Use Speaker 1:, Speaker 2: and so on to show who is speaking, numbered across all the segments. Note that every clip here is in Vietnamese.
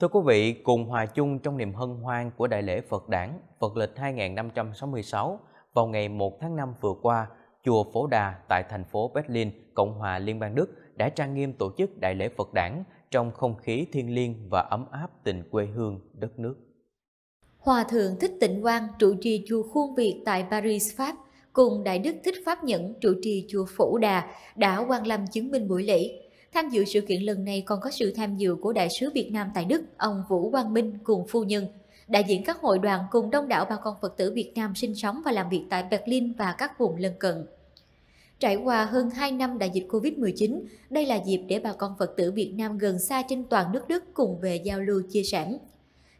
Speaker 1: Thưa quý vị, cùng hòa chung trong niềm hân hoan của Đại lễ Phật Đản Phật lịch 2566 vào ngày 1 tháng 5 vừa qua, Chùa Phổ Đà tại thành phố Berlin, Cộng hòa Liên bang Đức đã trang nghiêm tổ chức Đại lễ Phật Đản trong không khí thiêng liêng và ấm áp tình quê hương, đất nước.
Speaker 2: Hòa Thượng Thích Tịnh Quang trụ trì Chùa Khuôn Việt tại Paris, Pháp cùng Đại Đức Thích Pháp Nhẫn trụ trì Chùa Phổ Đà đã quan lâm chứng minh buổi lễ Tham dự sự kiện lần này còn có sự tham dự của Đại sứ Việt Nam tại Đức, ông Vũ Quang Minh cùng phu nhân, đại diện các hội đoàn cùng đông đảo bà con Phật tử Việt Nam sinh sống và làm việc tại Berlin và các vùng lân cận. Trải qua hơn 2 năm đại dịch Covid-19, đây là dịp để bà con Phật tử Việt Nam gần xa trên toàn nước Đức cùng về giao lưu chia sẻ.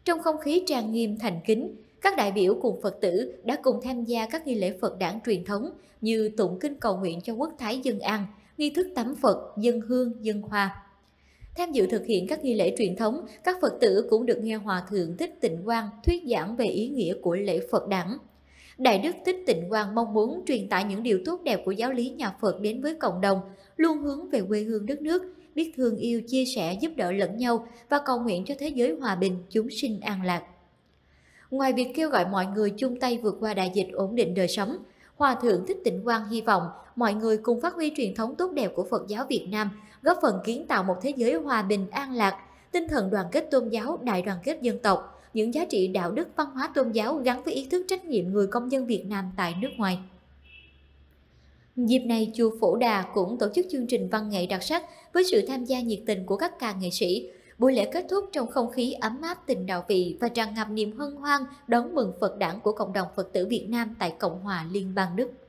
Speaker 2: Trong không khí trang nghiêm thành kính, các đại biểu cùng Phật tử đã cùng tham gia các nghi lễ Phật đảng truyền thống như tụng kinh cầu nguyện cho quốc thái dân an, nghi thức tắm Phật, dân hương, dân hoa. Tham dự thực hiện các nghi lễ truyền thống, các Phật tử cũng được nghe Hòa Thượng Thích Tịnh Quang thuyết giảng về ý nghĩa của lễ Phật đản. Đại đức Thích Tịnh Quang mong muốn truyền tải những điều tốt đẹp của giáo lý nhà Phật đến với cộng đồng, luôn hướng về quê hương đất nước, biết thương yêu, chia sẻ, giúp đỡ lẫn nhau và cầu nguyện cho thế giới hòa bình, chúng sinh an lạc. Ngoài việc kêu gọi mọi người chung tay vượt qua đại dịch ổn định đời sống, Hòa thượng Thích Tịnh Quang hy vọng mọi người cùng phát huy truyền thống tốt đẹp của Phật giáo Việt Nam, góp phần kiến tạo một thế giới hòa bình an lạc, tinh thần đoàn kết tôn giáo, đại đoàn kết dân tộc, những giá trị đạo đức văn hóa tôn giáo gắn với ý thức trách nhiệm người công dân Việt Nam tại nước ngoài. Dịp này, chùa Phổ Đà cũng tổ chức chương trình văn nghệ đặc sắc với sự tham gia nhiệt tình của các ca nghệ sĩ, buổi lễ kết thúc trong không khí ấm áp tình đạo vị và tràn ngập niềm hân hoan đón mừng Phật đản của cộng đồng Phật tử Việt Nam tại Cộng hòa Liên bang Đức.